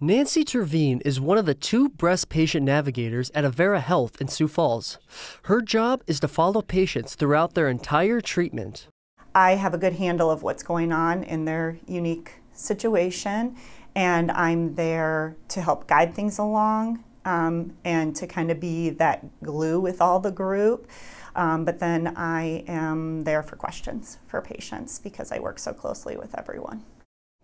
Nancy Tervine is one of the two breast patient navigators at Avera Health in Sioux Falls. Her job is to follow patients throughout their entire treatment. I have a good handle of what's going on in their unique situation, and I'm there to help guide things along um, and to kind of be that glue with all the group. Um, but then I am there for questions for patients because I work so closely with everyone.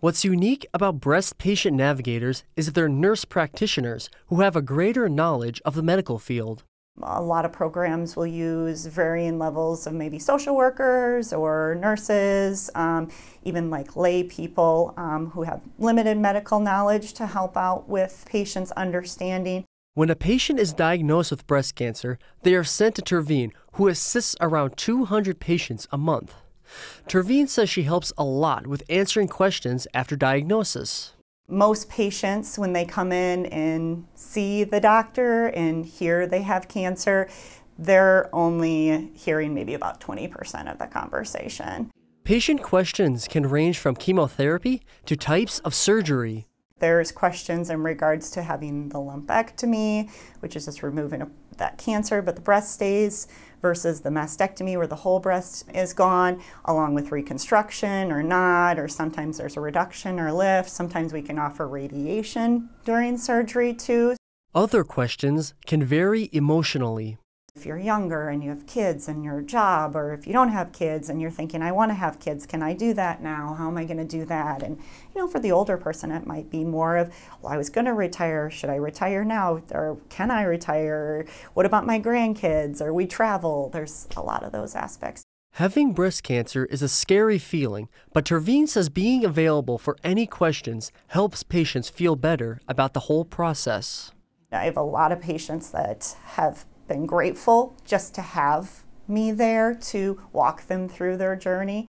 What's unique about breast patient navigators is that they're nurse practitioners who have a greater knowledge of the medical field. A lot of programs will use varying levels of maybe social workers or nurses, um, even like lay people um, who have limited medical knowledge to help out with patients' understanding. When a patient is diagnosed with breast cancer, they are sent to Terveen, who assists around 200 patients a month. Terveen says she helps a lot with answering questions after diagnosis. Most patients, when they come in and see the doctor and hear they have cancer, they're only hearing maybe about 20% of the conversation. Patient questions can range from chemotherapy to types of surgery. There's questions in regards to having the lumpectomy, which is just removing a that cancer, but the breast stays versus the mastectomy where the whole breast is gone, along with reconstruction or not, or sometimes there's a reduction or lift. Sometimes we can offer radiation during surgery too. Other questions can vary emotionally. If you're younger and you have kids and your job, or if you don't have kids and you're thinking, I want to have kids, can I do that now? How am I going to do that? And, you know, for the older person, it might be more of, well, I was going to retire. Should I retire now? Or can I retire? What about my grandkids? Or we travel? There's a lot of those aspects. Having breast cancer is a scary feeling, but Terveen says being available for any questions helps patients feel better about the whole process. I have a lot of patients that have been grateful just to have me there to walk them through their journey.